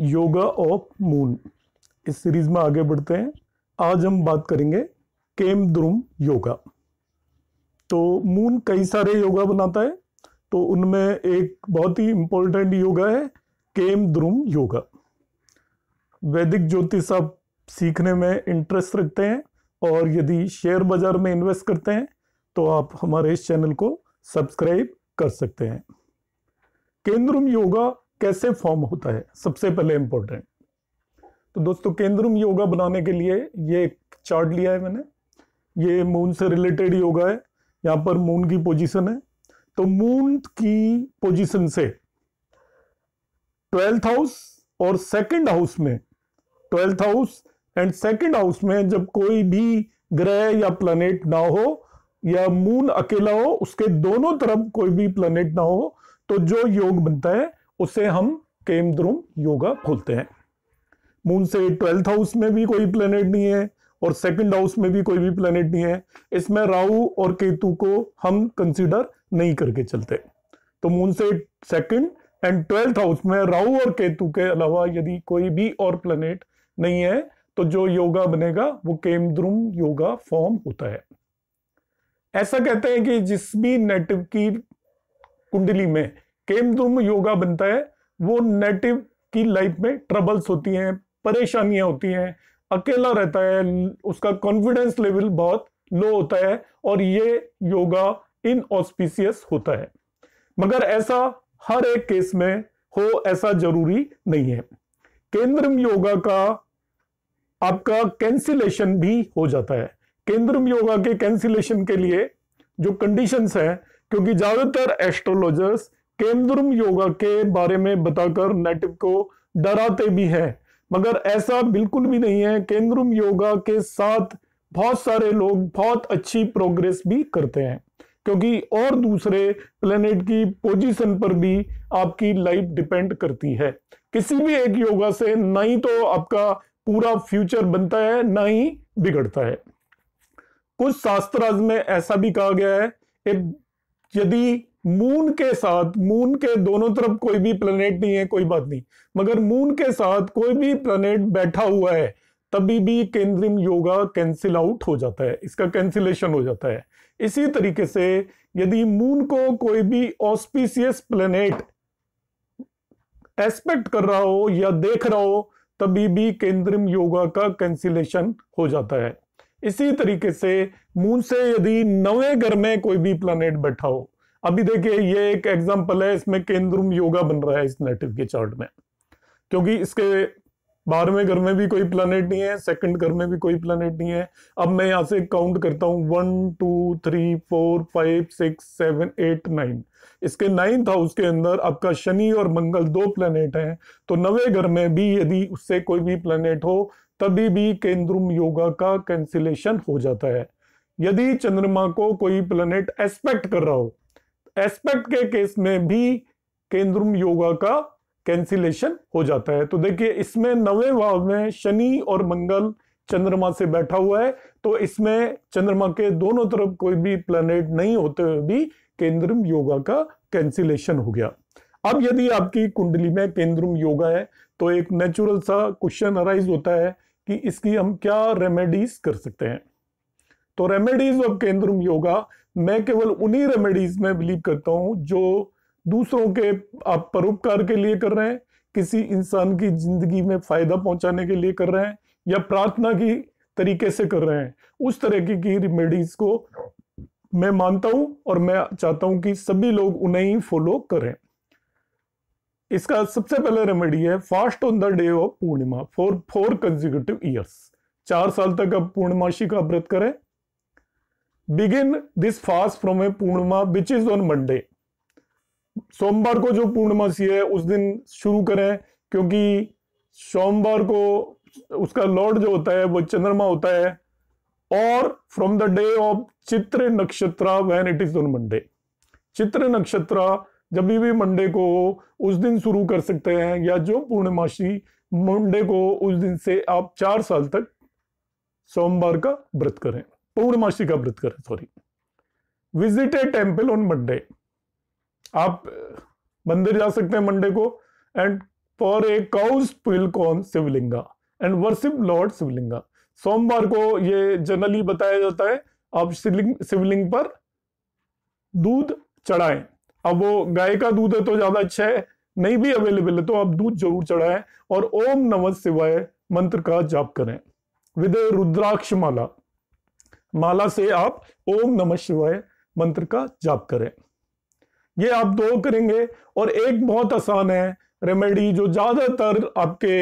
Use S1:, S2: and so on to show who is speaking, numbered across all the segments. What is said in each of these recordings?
S1: yoga of moon इस series में आगे बढ़ते हैं आज हम बात करेंगे केम द्रुम योगा तो मून कई सारे योगा बनाता है तो उनमें एक बहुत ही इंपॉर्टेंट योगा है केम द्रुम योगा वैदिक ज्योतिष आप सीखने में इंटरेस्ट रखते हैं और यदि शेयर बाजार में इन्वेस्ट करते हैं तो आप हमारे इस चैनल को सब्सक्राइब कर सकते हैं केंद्रम योगा कैसे फॉर्म होता है सबसे पहले इम्पोर्टेंट तो दोस्तों केंद्रम योगा बनाने के लिए ये एक चार्ट लिया है मैंने ये मून से रिलेटेड योगा है यहाँ पर मून की पोजीशन है तो मून की पोजीशन से ट्वेल्थ हाउस और सेकंड हाउस में twelfth house and second house में जब कोई भी ग्रह या प्लानिट ना हो या मून अकेला हो उसके दोनों तरफ कोई भी प्लानिट ना हो तो जो योग बनता है उसे हम केमद्रुम योगा खोलते हैं मून से ट्वेल्थ हाउस में भी कोई प्लेनेट नहीं है और सेकंड हाउस में भी कोई भी प्लेनेट नहीं है इसमें राहु और केतु को हम कंसीडर नहीं करके चलते तो मून से सेकंड एंड ट्वेल्थ हाउस में राहु और केतु के अलावा यदि कोई भी और प्लेनेट नहीं है तो जो योगा बनेगा वो केमद्रुम योगा फॉर्म होता है ऐसा कहते हैं कि जिस भी नेटिव की कुंडली में केमधूम योगा बनता है वो नेटिव की लाइफ में ट्रबल्स होती हैं परेशानियां होती हैं अकेला रहता है उसका कॉन्फिडेंस लेवल बहुत लो होता है और ये योगा इन ऑस्पिशियस होता है मगर ऐसा हर एक केस में हो ऐसा जरूरी नहीं है केंद्रम योगा का आपका कैंसिलेशन भी हो जाता है केंद्रम योगा के कैंसिलेशन के लिए जो कंडीशंस है क्योंकि ज्यादातर एस्ट्रोलॉजर्स केंद्र योगा के बारे में बताकर नेटिव को डराते भी हैं मगर ऐसा बिल्कुल भी नहीं है केंद्र योगा के साथ बहुत सारे लोग बहुत अच्छी प्रोग्रेस भी करते हैं क्योंकि और दूसरे प्लेनेट की पोजीशन पर भी आपकी लाइफ डिपेंड करती है किसी भी एक योगा से ना ही तो आपका पूरा फ्यूचर बनता है ना ही बिगड़ता है कुछ शास्त्र में ऐसा भी कहा गया है कि यदि मून के साथ मून के दोनों तरफ कोई भी प्लेनेट नहीं है कोई बात नहीं मगर मून के साथ कोई भी प्लेनेट बैठा हुआ है तभी भी केंद्रिम योगा कैंसिल आउट हो जाता है इसका कैंसिलेशन हो जाता है इसी तरीके से यदि मून को कोई भी ऑस्पिशियस प्लेनेट एस्पेक्ट कर रहा हो या देख रहा हो तभी भी केंद्रिम योगा का कैंसिलेशन हो जाता है इसी तरीके से मून से यदि नवे घर में कोई भी प्लानिट बैठा हो अभी देखिए ये एक एग्जाम्पल है इसमें केंद्रम योगा बन रहा है इस नेटिव के चार्ट में क्योंकि इसके बारहवें घर में भी कोई प्लानट नहीं है सेकंड घर में भी कोई प्लानट नहीं है अब मैं यहाँ से काउंट करता हूँ one two three four five six seven eight nine इसके नाइन्थ हाउस के अंदर आपका शनि और मंगल दो प्लानट हैं तो नवे घर में भी यदि उससे कोई भी प्लानट हो तभी भी केंद्रुम योगा का कैंसिलेशन हो जाता है यदि चंद्रमा को कोई प्लानट एस्पेक्ट कर रहा हो एस्पेक्ट के केस में भी केंद्रम योगा का कैंसिलेशन हो जाता है तो देखिए इसमें नवे भाव में शनि और मंगल चंद्रमा से बैठा हुआ है तो इसमें चंद्रमा के दोनों तरफ कोई भी प्लेनेट नहीं होते हुए भी केंद्रम योगा का कैंसिलेशन हो गया अब यदि आपकी कुंडली में केंद्रम योगा है तो एक नेचुरल सा क्वेश्चन अराइज होता है कि इसकी हम क्या रेमेडीज कर सकते हैं तो रेमेडीज ऑफ केंद्रम योगा मैं केवल उन्हीं रेमेडीज में बिलीव करता हूं जो दूसरों के आप परोपकार के लिए कर रहे हैं किसी इंसान की जिंदगी में फायदा पहुंचाने के लिए कर रहे हैं या प्रार्थना की तरीके से कर रहे हैं उस तरह की रेमेडीज को मैं मानता हूं और मैं चाहता हूं कि सभी लोग उन्हें ही फॉलो करें इसका सबसे पहला रेमेडी है fast on the day of Purnima for four consecutive years चार साल तक आप पूर्णमाशी का व्रत करें begin this fast from a Purnima which is on Monday सोमवार को जो पूर्णमासी है उस दिन शुरू करें क्योंकि सोमवार को उसका लॉर्ड जो होता है वो चंद्रमा होता है और from the day of Chitra nakshatra when it is on Monday Chitra नक्षत्र जब भी मंडे को उस दिन शुरू कर सकते हैं या जो पूर्णमासी मंडे को उस दिन से आप चार साल तक सोमवार का व्रत करें पूर्णमासी का व्रत करें sorry visit a temple on Monday आप मंदिर जा सकते हैं मंडे को and for a cow's milk Shivlinga and worship lord Shivlinga सोमवार को ये जनरली बताया जाता है आप शिवलिंग शिवलिंग पर दूध चढ़ाएं अब वो गाय का दूध है तो ज्यादा अच्छा है नहीं भी अवेलेबल है तो आप दूध जरूर चढ़ाएं और ओम नमः शिवाय मंत्र का जाप करें विद रुद्राक्ष माला माला से आप ओम नमः शिवाय मंत्र का जाप करें ये आप दो करेंगे और एक बहुत आसान है रेमेडी जो ज़्यादातर आपके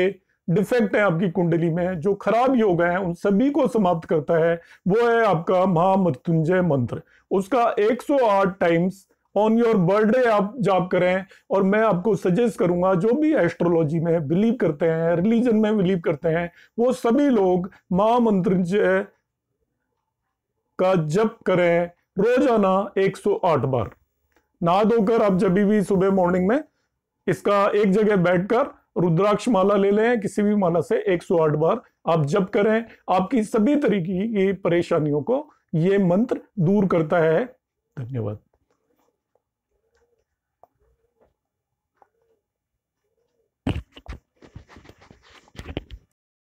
S1: डिफेक्ट है आपकी कुंडली में जो खराब योग है उन सभी को समाप्त करता है वो है आपका महामृत्युंजय मंत्र उसका 108 टाइम्स ऑन योर बर्थडे आप जाप करें और मैं आपको सजेस्ट करूंगा जो भी एस्ट्रोलॉजी में बिलीव करते हैं रिलीजन में बिलीव करते हैं वो सभी लोग महामंत्र का जप करें रोजाना 108 बार ना धोकर आप जब भी सुबह मॉर्निंग में इसका एक जगह बैठकर रुद्राक्ष माला ले लें किसी भी माला से 108 बार आप जप करें आपकी सभी तरीके की परेशानियों को ये मंत्र दूर करता है धन्यवाद